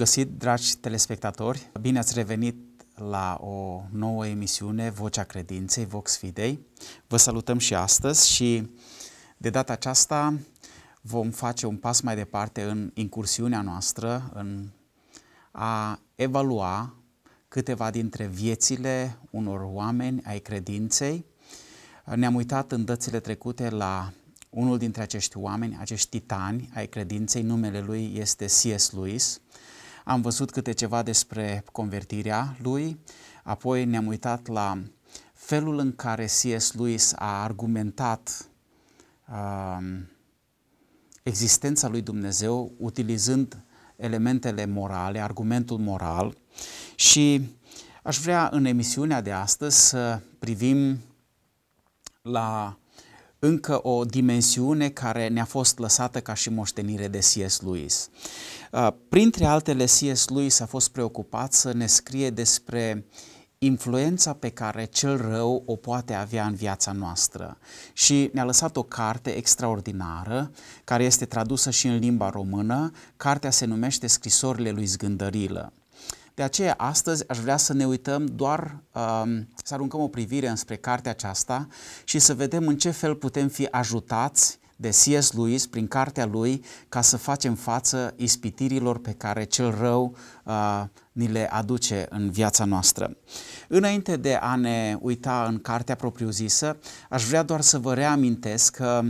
găsit, dragi telespectatori! Bine ați revenit la o nouă emisiune, Vocea Credinței, Vox Fidei. Vă salutăm și astăzi și de data aceasta vom face un pas mai departe în incursiunea noastră, în a evalua câteva dintre viețile unor oameni ai credinței. Ne-am uitat în dățile trecute la unul dintre acești oameni, acești titani ai credinței, numele lui este C.S. Lewis am văzut câte ceva despre convertirea lui, apoi ne-am uitat la felul în care C.S. Lewis a argumentat uh, existența lui Dumnezeu utilizând elementele morale, argumentul moral și aș vrea în emisiunea de astăzi să privim la încă o dimensiune care ne-a fost lăsată ca și moștenire de C.S. Lewis. Uh, printre altele, C.S. Lewis a fost preocupat să ne scrie despre influența pe care cel rău o poate avea în viața noastră. Și ne-a lăsat o carte extraordinară, care este tradusă și în limba română. Cartea se numește Scrisorile lui Zgândărilă. De aceea, astăzi aș vrea să ne uităm doar, um, să aruncăm o privire înspre cartea aceasta și să vedem în ce fel putem fi ajutați de C.S. Lewis prin cartea lui ca să facem față ispitirilor pe care cel rău uh, ni le aduce în viața noastră. Înainte de a ne uita în cartea propriu-zisă, aș vrea doar să vă reamintesc că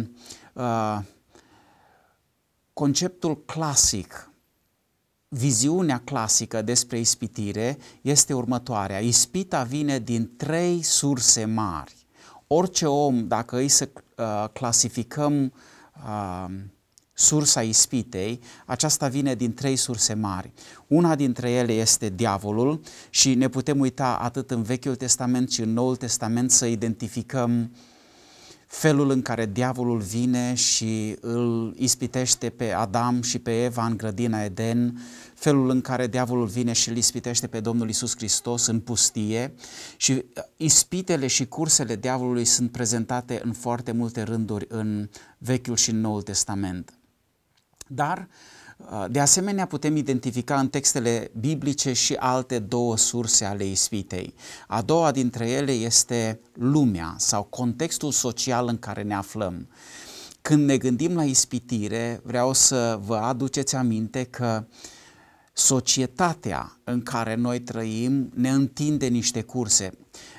uh, conceptul clasic viziunea clasică despre ispitire este următoarea. Ispita vine din trei surse mari. Orice om, dacă îi să uh, clasificăm uh, sursa ispitei, aceasta vine din trei surse mari. Una dintre ele este diavolul și ne putem uita atât în Vechiul Testament și în Noul Testament să identificăm uh, felul în care diavolul vine și îl ispitește pe Adam și pe Eva în grădina Eden, felul în care diavolul vine și îl ispitește pe Domnul Isus Hristos în pustie și uh, ispitele și cursele diavolului sunt prezentate în foarte multe rânduri în Vechiul și în Noul Testament. Dar uh, Ah, de asemenea, putem identifica în textele biblice și alte două surse ale ispitei. A doua dintre ele este lumea sau contextul social în care ne aflăm. Când ne gândim la ispitire, vreau să vă aduceți aminte că uh, societatea în care noi trăim ne întinde niște curse.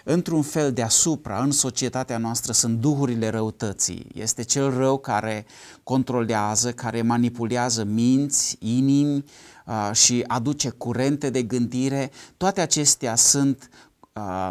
Într-un fel deasupra, în societatea noastră, sunt duhurile răutății. Este cel rău care controlează, care manipulează minți, inimi uh, și aduce curente de gândire. Toate acestea sunt uh,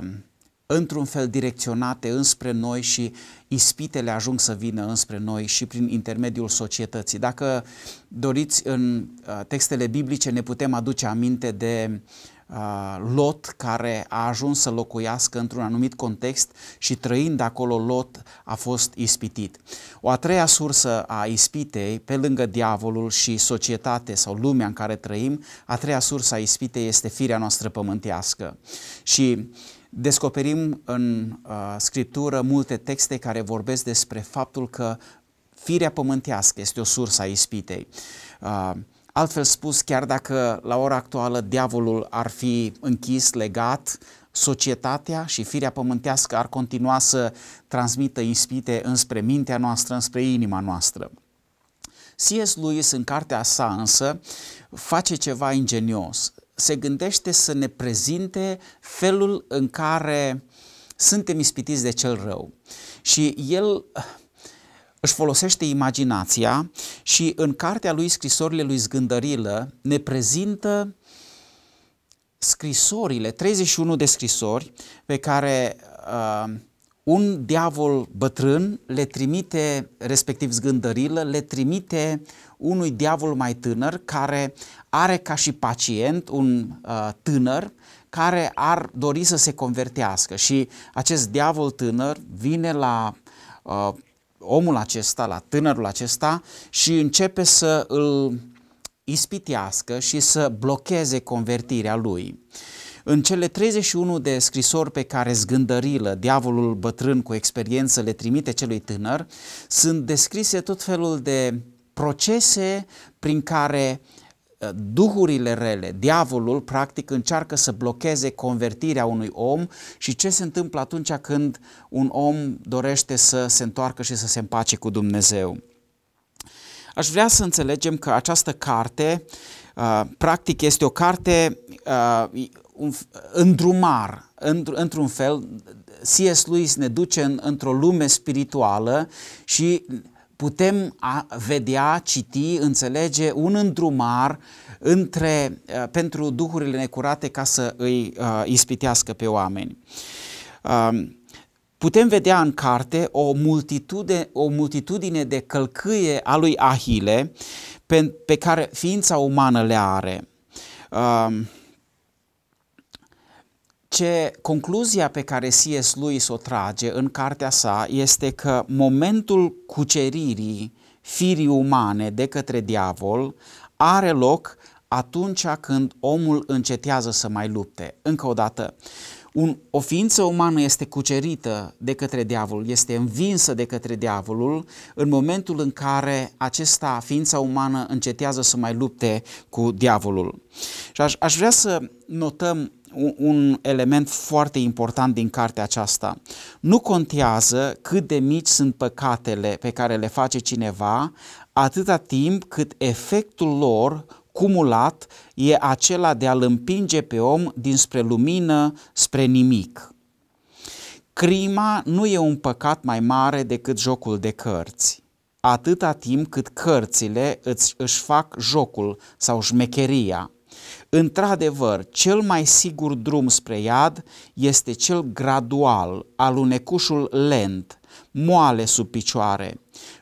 într-un fel direcționate înspre noi și ispitele ajung să vină înspre noi și prin intermediul societății. Dacă doriți, în uh, textele biblice ne putem aduce aminte de uh, Lot care a ajuns să locuiască într-un anumit context și trăind acolo Lot a fost ispitit. O a treia sursă a ispitei, pe lângă diavolul și societate sau lumea în care trăim, a treia sursă a ispitei este firea noastră pământească. Și uh, Descoperim în uh, scriptură multe texte care vorbesc despre faptul că firea pământească este o sursă a ispitei. Uh, altfel spus, chiar dacă la ora actuală diavolul ar fi închis, legat, societatea și firea pământească ar continua să transmită ispite înspre mintea noastră, înspre inima noastră. C.S. Lewis în cartea sa însă face ceva ingenios se gândește să ne prezinte felul în care suntem ispitiți de cel rău. Și el ah, își folosește imaginația și în cartea lui Scrisorile lui Zgândărilă ne prezintă scrisorile, 31 de scrisori pe care uh, un diavol bătrân le trimite, respectiv zgândărilă, le trimite unui diavol mai tânăr care are ca și pacient un uh, tânăr care ar dori să se convertească și acest diavol tânăr vine la uh, omul acesta, la tânărul acesta și începe să îl ispitească și să blocheze convertirea lui. Uh, în cele 31 de scrisori pe care zgândărilă, diavolul bătrân cu experiență le trimite celui tânăr, sunt descrise tot felul de procese prin care ă, duhurile rele, diavolul practic încearcă să blocheze convertirea unui om și ce se întâmplă atunci când un om dorește să se întoarcă și să se împace cu Dumnezeu. Aș vrea să înțelegem că această carte ă, practic este o carte ă, un îndrumar, într-un fel, C.S. Lewis ne duce în, într-o lume spirituală și putem a vedea, citi, înțelege un îndrumar între, uh, pentru duhurile necurate ca să îi uh, ispitească pe oameni. Uh, putem vedea în carte o multitudine, o multitudine de călcâie a lui Ahile pe, pe care ființa umană le are. Uh, ce concluzia pe care C.S. Lewis o trage în cartea sa este că momentul cuceririi firii umane de către diavol are loc atunci când omul încetează să mai lupte. Încă o dată, un, o ființă umană este cucerită de către diavol, este învinsă de către diavolul în momentul în care acesta, ființa umană, încetează să mai lupte cu diavolul. Și aș, aș vrea să notăm un, un element foarte important din cartea aceasta. Nu contează cât de mici sunt păcatele pe care le face cineva, atâta timp cât efectul lor cumulat e acela de a-l împinge pe om dinspre lumină, spre nimic. Crima nu e un păcat mai mare decât jocul de cărți, atâta timp cât cărțile îți, își fac jocul sau șmecheria. Într-adevăr, cel mai sigur drum spre iad este cel gradual, alunecușul lent, moale sub picioare,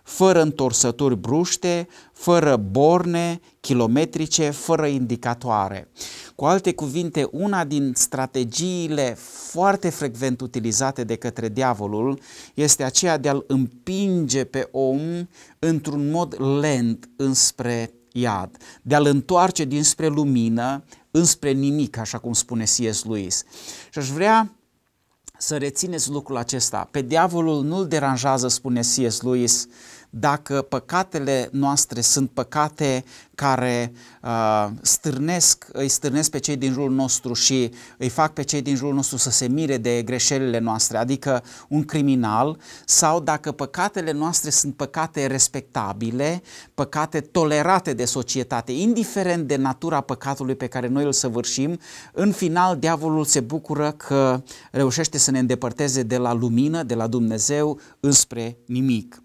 fără întorsături bruște, fără borne kilometrice, fără indicatoare. Cu alte cuvinte, una din strategiile foarte frecvent utilizate de către diavolul este aceea de a-l împinge pe om într-un mod lent înspre iad, de a-l întoarce dinspre lumină, înspre nimic, așa cum spune C.S. Lewis. Și aș vrea să rețineți lucrul acesta. Pe diavolul nu-l deranjează, spune C.S. Lewis, dacă păcatele noastre sunt păcate care uh, stârnesc, îi stârnesc pe cei din jurul nostru și îi fac pe cei din jurul nostru să se mire de greșelile noastre, adică un criminal, sau dacă păcatele noastre sunt păcate respectabile, păcate tolerate de societate, indiferent de natura păcatului pe care noi îl săvârșim, în final diavolul se bucură că reușește să ne îndepărteze de la lumină, de la Dumnezeu, înspre nimic.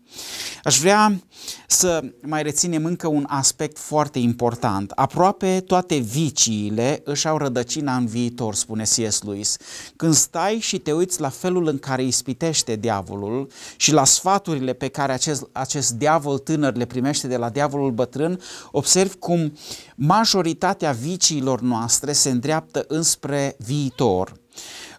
Aș vrea să mai reținem încă un aspect foarte foarte important. Aproape toate viciile își au rădăcina în viitor, spune C.S. Lewis. Când stai și te uiți la felul în care ispitește diavolul și la sfaturile pe care acest, acest diavol tânăr le primește de la diavolul bătrân, observi cum majoritatea viciilor noastre se îndreaptă înspre viitor.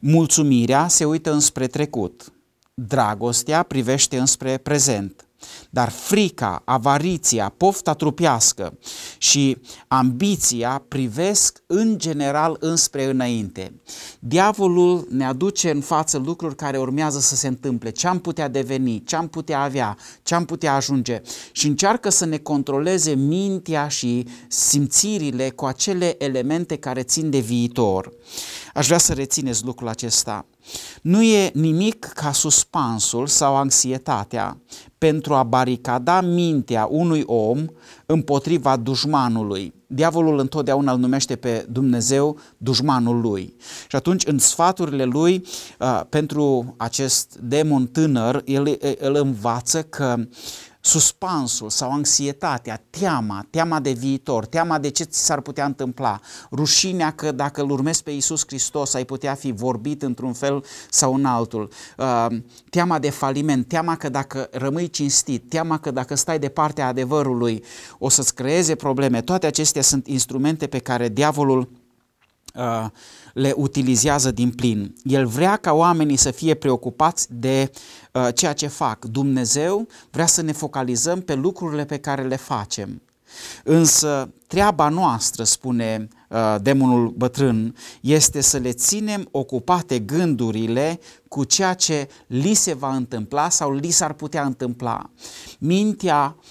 Mulțumirea se uită înspre trecut. Dragostea privește înspre prezent. Dar frica, avariția, pofta trupească și ambiția privesc în general înspre înainte. Diavolul ne aduce în față lucruri care urmează să se întâmple, ce am putea deveni, ce am putea avea, ce am putea ajunge și încearcă să ne controleze mintea și simțirile cu acele elemente care țin de viitor. Aș vrea să rețineți lucrul acesta. Nu e nimic ca suspansul sau anxietatea pentru a baricada mintea unui om împotriva dușmanului. Diavolul întotdeauna îl numește pe Dumnezeu dușmanul lui. Și atunci în sfaturile lui uh, pentru acest demon tânăr, el îl învață că suspansul sau anxietatea, teama, teama de viitor, teama de ce ți s-ar putea întâmpla, rușinea că dacă îl urmezi pe Iisus Hristos ai putea fi vorbit într-un fel sau în altul, uh, teama de faliment, teama că dacă rămâi cinstit, teama că dacă stai de partea adevărului o să-ți creeze probleme, toate acestea sunt instrumente pe care diavolul Uh, le utilizează din plin. El vrea ca oamenii să fie preocupați de uh, ceea ce fac. Dumnezeu vrea să ne focalizăm pe lucrurile pe care le facem. Însă treaba noastră, spune uh, demonul bătrân, este să le ținem ocupate gândurile cu ceea ce li se va întâmpla sau li s-ar putea întâmpla. Mintea uh,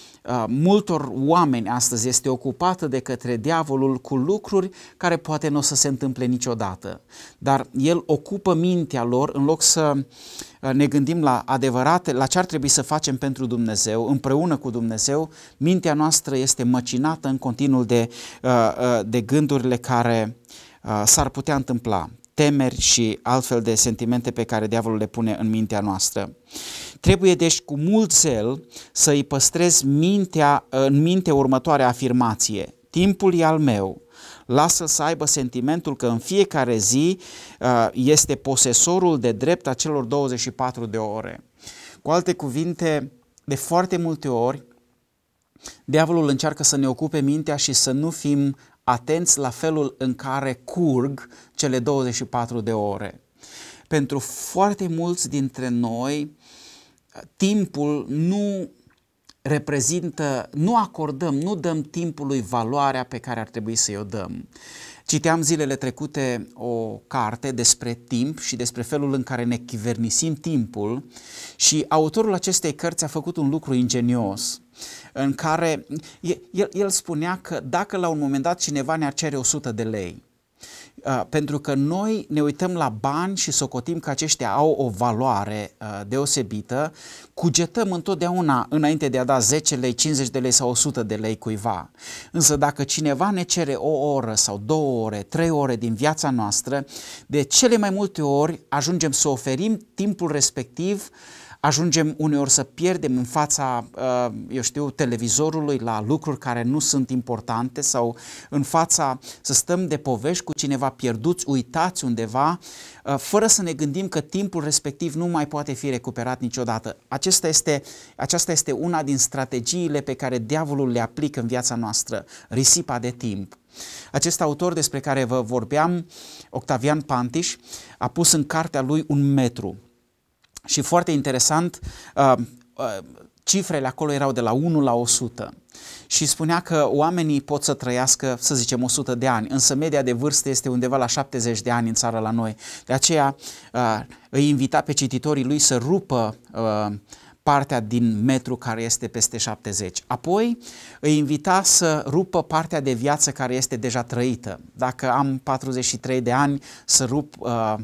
multor oameni astăzi este ocupată de către diavolul cu lucruri care poate nu o să se întâmple niciodată. Dar el ocupă mintea lor în loc să ne gândim la adevărate, la ce ar trebui să facem pentru Dumnezeu, împreună cu Dumnezeu, mintea noastră este măcinată în continuul de, de gândurile care s-ar putea întâmpla temeri și altfel de sentimente pe care diavolul le pune în mintea noastră. Trebuie deci cu mult zel să îi păstrez mintea, în minte următoarea afirmație. Timpul e al meu. Lasă să aibă sentimentul că în fiecare zi uh, este posesorul de drept a celor 24 de ore. Cu alte cuvinte, de foarte multe ori, diavolul încearcă să ne ocupe mintea și să nu fim atenți la felul în care curg cele 24 de ore. Pentru foarte mulți dintre noi, timpul nu reprezintă, nu acordăm, nu dăm timpului valoarea pe care ar trebui să-i o dăm. Citeam zilele trecute o carte despre timp și despre felul în care ne chivernisim timpul și autorul acestei cărți a făcut un lucru ingenios în care el, el spunea că dacă la un moment dat cineva ne-ar cere 100 de lei, uh, pentru că noi ne uităm la bani și socotim că aceștia au o valoare uh, deosebită, cugetăm întotdeauna înainte de a da 10 lei, 50 de lei sau 100 de lei cuiva. Însă dacă cineva ne cere o oră sau două ore, trei ore din viața noastră, de cele mai multe ori ajungem să oferim timpul respectiv uh, ajungem uneori să pierdem în fața, uh, eu știu, televizorului la lucruri care nu sunt importante sau în fața să stăm de povești cu cineva pierduți, uitați undeva, uh, fără să ne gândim că timpul respectiv nu mai poate fi recuperat niciodată. Acesta este, aceasta este una din strategiile pe care diavolul le aplică în viața noastră, risipa de timp. Acest autor despre care vă vorbeam, Octavian Pantiș, a pus în cartea lui un metru – și foarte interesant, uh, uh, cifrele acolo erau de la 1 la 100 și spunea că oamenii pot să trăiască, să zicem, 100 de ani, însă media de vârstă este undeva la 70 de ani în țară la noi. De aceea uh, îi invita pe cititorii lui să rupă partea din metru care este peste 70. Apoi îi invita să rupă partea de viață care este deja trăită. Dacă am 43 de ani, să rup uh,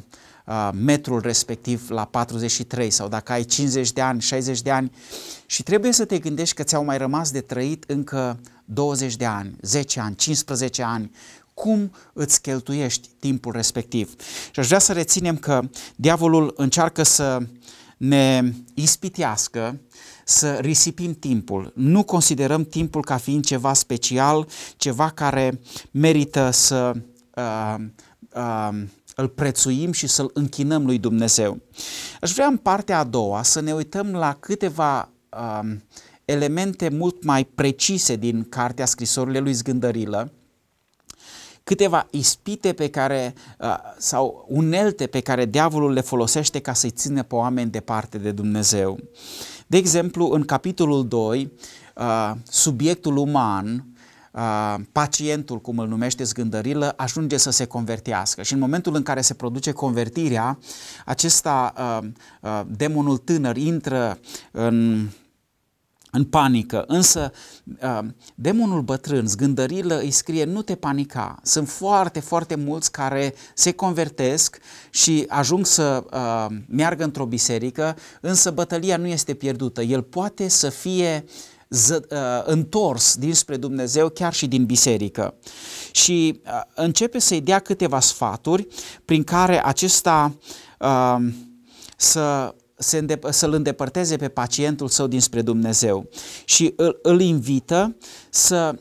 Uh, metrul respectiv la 43 sau dacă ai 50 de ani, 60 de ani și trebuie să te gândești că ți-au mai rămas de trăit încă 20 de ani, 10 ani, 15 ani, cum îți cheltuiești timpul respectiv. Și aș vrea să reținem că diavolul încearcă să ne ispitească, să risipim timpul. Nu considerăm timpul ca fiind ceva special, ceva care merită să uh, uh, îl prețuim și să-l închinăm lui Dumnezeu. Aș vrea în partea a doua să ne uităm la câteva uh, elemente mult mai precise din cartea scrisorile lui Zgândărilă, câteva ispite pe care, uh, sau unelte pe care diavolul le folosește ca să-i țină pe oameni departe de Dumnezeu. De exemplu, în capitolul 2, uh, subiectul uman pacientul, cum îl numește zgândărilă, ajunge să se convertească. Și în momentul în care se produce convertirea, acesta, demonul tânăr, intră în în panică, însă demonul bătrân, zgândărilă, îi scrie nu te panica. Sunt foarte, foarte mulți care se convertesc și ajung să meargă într-o biserică, însă bătălia nu este pierdută. El poate să fie uh, Uh, întors dinspre Dumnezeu chiar și din biserică. Și uh, începe să-i dea câteva sfaturi prin care acesta uh, să să-l îndepărteze pe pacientul său dinspre Dumnezeu și îl, îl invită să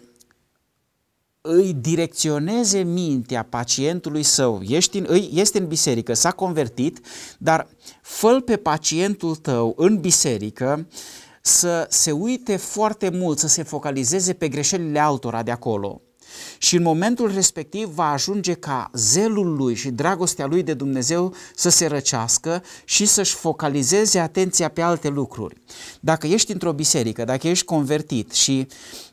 îi direcționeze mintea pacientului său. Ești în, îi, este în biserică, s-a convertit, dar fă pe pacientul tău în biserică să se uite foarte mult, să se focalizeze pe greșelile altora de acolo. Și în momentul respectiv va ajunge ca zelul lui și dragostea lui de Dumnezeu să se răcească și să-și focalizeze atenția pe alte lucruri. Dacă ești într-o biserică, dacă ești convertit și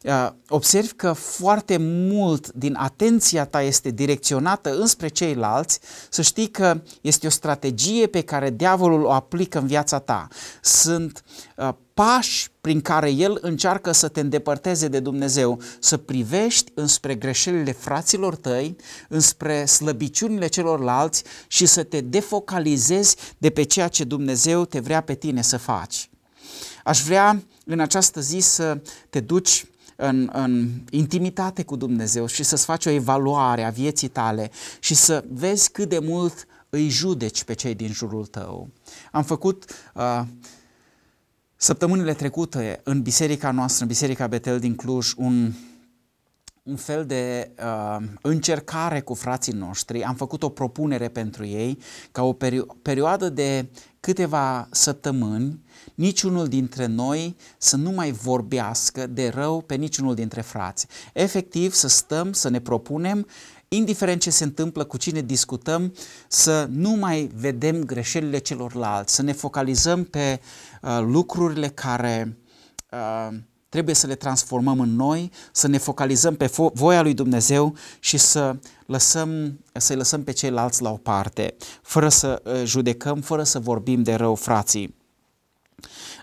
uh, observi că foarte mult din atenția ta este direcționată înspre ceilalți, să știi că este o strategie pe care diavolul o aplică în viața ta. Sunt Uh, pași prin care el încearcă să te îndepărteze de Dumnezeu, să privești înspre greșelile fraților tăi, înspre slăbiciunile celorlalți și să te defocalizezi de pe ceea ce Dumnezeu te vrea pe tine să faci. Aș vrea în această zi să te duci în, în intimitate cu Dumnezeu și să-ți faci o evaluare a vieții tale și să vezi cât de mult îi judeci pe cei din jurul tău. Am făcut uh, Săptămânile trecute, în biserica noastră, în biserica Betel din Cluj, un, un fel de uh, încercare cu frații noștri, am făcut o propunere pentru ei ca o perio- perioadă de câteva săptămâni, niciunul dintre noi să nu mai vorbească de rău pe niciunul dintre frați. Efectiv, să stăm, să ne propunem indiferent ce se întâmplă, cu cine discutăm, să nu mai vedem greșelile celorlalți, să ne focalizăm pe uh, lucrurile care uh, trebuie să le transformăm în noi, să ne focalizăm pe voia lui Dumnezeu și să lăsăm, să-i lăsăm pe ceilalți la o parte, fără să uh, judecăm, fără să vorbim de rău frații.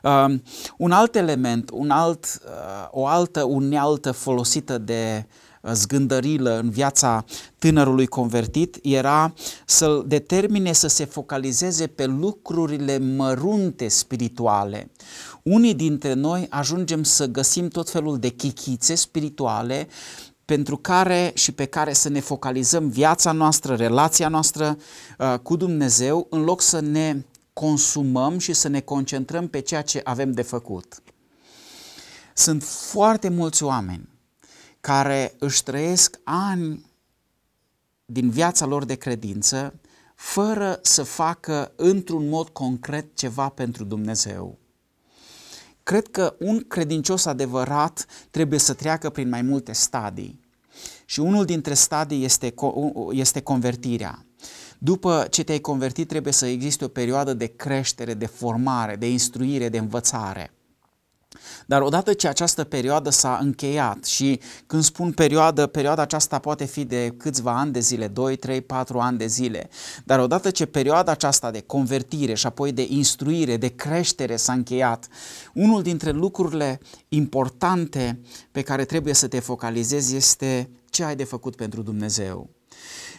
Uh, un alt element, un alt, uh, o altă unealtă folosită de zgândărilă în viața tânărului convertit era să-l determine să se focalizeze pe lucrurile mărunte spirituale. Unii dintre noi ajungem să găsim tot felul de chichițe spirituale pentru care și pe care să ne focalizăm viața noastră, relația noastră uh, cu Dumnezeu, în loc să ne consumăm și să ne concentrăm pe ceea ce avem de făcut. Sunt foarte mulți oameni care își trăiesc ani din viața lor de credință fără să facă într-un mod concret ceva pentru Dumnezeu. Cred că un credincios adevărat trebuie să treacă prin mai multe stadii. Și unul dintre stadii este, este convertirea. După ce te-ai convertit, trebuie să existe o perioadă de creștere, de formare, de instruire, de învățare. Dar odată ce această perioadă s-a încheiat și când spun perioadă, perioada aceasta poate fi de câțiva ani de zile, 2, 3, 4 ani de zile, dar odată ce perioada aceasta de convertire și apoi de instruire, de creștere s-a încheiat, unul dintre lucrurile importante pe care trebuie să te focalizezi este ce ai de făcut pentru Dumnezeu.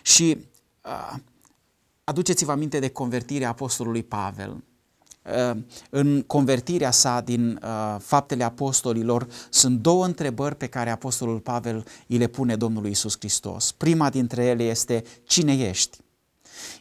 Și uh, aduceți-vă aminte de convertirea apostolului Pavel. Uh, în convertirea sa din uh, faptele apostolilor, sunt două întrebări pe care apostolul Pavel îi le pune Domnului Isus Hristos. Prima dintre ele este, cine ești?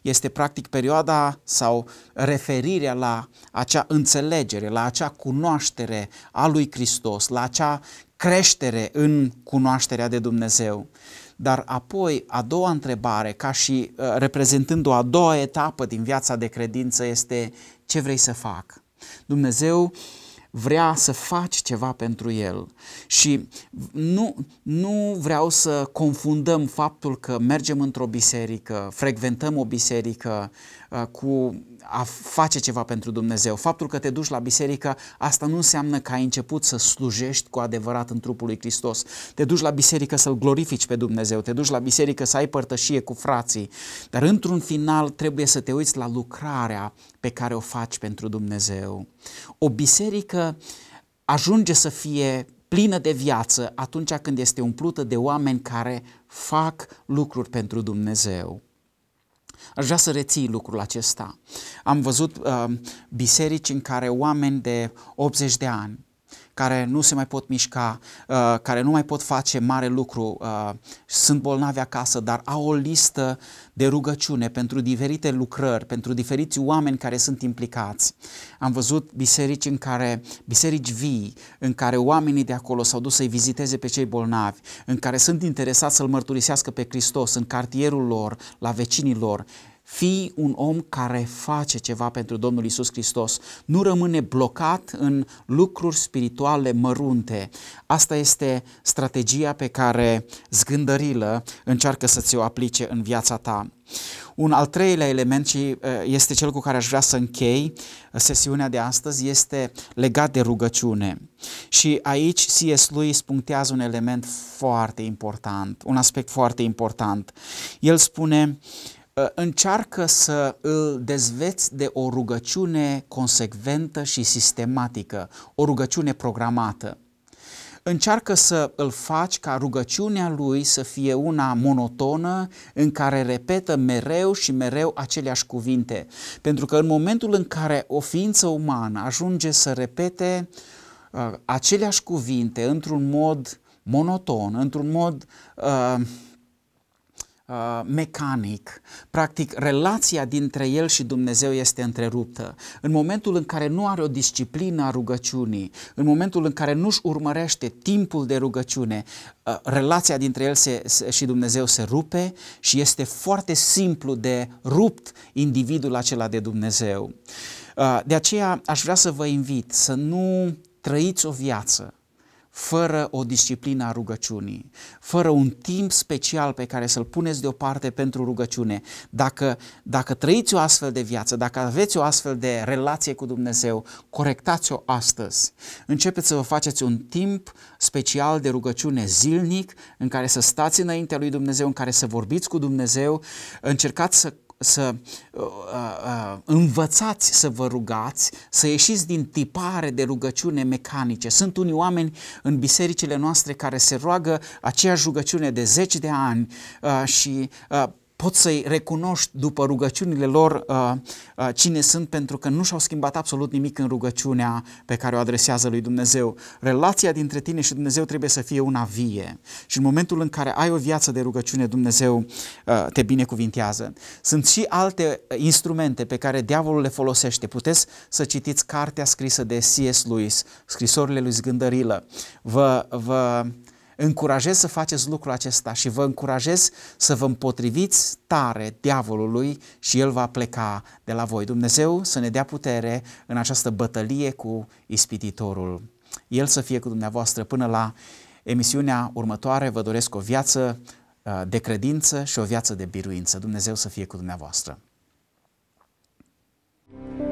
Este practic perioada sau referirea la acea înțelegere, la acea cunoaștere a lui Hristos, la acea creștere în cunoașterea de Dumnezeu. Dar apoi, a doua întrebare, ca și uh, reprezentând o a doua etapă din viața de credință, este ce vrei să fac? Dumnezeu vrea să faci ceva pentru el și nu, nu vreau să confundăm faptul că mergem într-o biserică, frecventăm o biserică, cu a face ceva pentru Dumnezeu. Faptul că te duci la biserică, asta nu înseamnă că ai început să slujești cu adevărat în trupul lui Hristos. Te duci la biserică să-L glorifici pe Dumnezeu, te duci la biserică să ai părtășie cu frații, dar într-un final trebuie să te uiți la lucrarea pe care o faci pentru Dumnezeu. O biserică ajunge să fie plină de viață atunci când este umplută de oameni care fac lucruri pentru Dumnezeu. Aș vrea să reții lucrul acesta. Am văzut uh, biserici în care oameni de 80 de ani, care nu se mai pot mișca, uh, care nu mai pot face mare lucru, uh, sunt bolnavi acasă, dar au o listă de rugăciune pentru diferite lucrări, pentru diferiți oameni care sunt implicați. Am văzut biserici în care, biserici vii, în care oamenii de acolo s-au dus să-i viziteze pe cei bolnavi, în care sunt interesați să-L mărturisească pe Hristos în cartierul lor, la vecinii lor. Fii un om care face ceva pentru Domnul Isus Hristos. Nu rămâne blocat în lucruri spirituale mărunte. Asta este strategia pe care zgândărilă încearcă să ți-o aplice în viața ta. Un al treilea element și este cel cu care aș vrea să închei sesiunea de astăzi este legat de rugăciune. Și aici C.S. Lewis punctează un element foarte important, un aspect foarte important. El spune Uh, încearcă să îl dezveți de o rugăciune consecventă și sistematică, o rugăciune programată. Încearcă să îl faci ca rugăciunea lui să fie una monotonă în care repetă mereu și mereu aceleași cuvinte. Pentru că în momentul în care o ființă umană ajunge să repete uh, aceleași cuvinte într-un mod monoton, într-un mod uh, Uh, mecanic. Practic, relația dintre el și Dumnezeu este întreruptă. În momentul în care nu are o disciplină a rugăciunii, în momentul în care nu-și urmărește timpul de rugăciune, uh, relația dintre el se, se, și Dumnezeu se rupe și este foarte simplu de rupt individul acela de Dumnezeu. Uh, de aceea aș vrea să vă invit să nu trăiți o viață fără o disciplină a rugăciunii, fără un timp special pe care să-l puneți deoparte pentru rugăciune, dacă, dacă trăiți o astfel de viață, dacă aveți o astfel de relație cu Dumnezeu, corectați-o astăzi. Începeți să vă faceți un timp special de rugăciune zilnic în care să stați înaintea lui Dumnezeu, în care să vorbiți cu Dumnezeu, încercați să să uh, uh, uh, învățați să vă rugați, să ieșiți din tipare de rugăciune mecanice. Sunt unii oameni în bisericile noastre care se roagă aceeași rugăciune de zeci de ani uh, și uh, poți să-i recunoști după rugăciunile lor uh, uh, cine sunt pentru că nu și-au schimbat absolut nimic în rugăciunea pe care o adresează lui Dumnezeu. Relația dintre tine și Dumnezeu trebuie să fie una vie și în momentul în care ai o viață de rugăciune, Dumnezeu uh, te binecuvintează. Sunt și alte uh, instrumente pe care diavolul le folosește. Puteți să citiți cartea scrisă de C.S. Lewis, scrisorile lui Zgândărilă. Vă, vă încurajez să faceți lucrul acesta și vă încurajez să vă împotriviți tare diavolului și el va pleca de la voi. Dumnezeu să ne dea putere în această bătălie cu ispititorul. El să fie cu dumneavoastră până la emisiunea următoare. Vă doresc o viață uh, de credință și o viață de biruință. Dumnezeu să fie cu dumneavoastră. thank you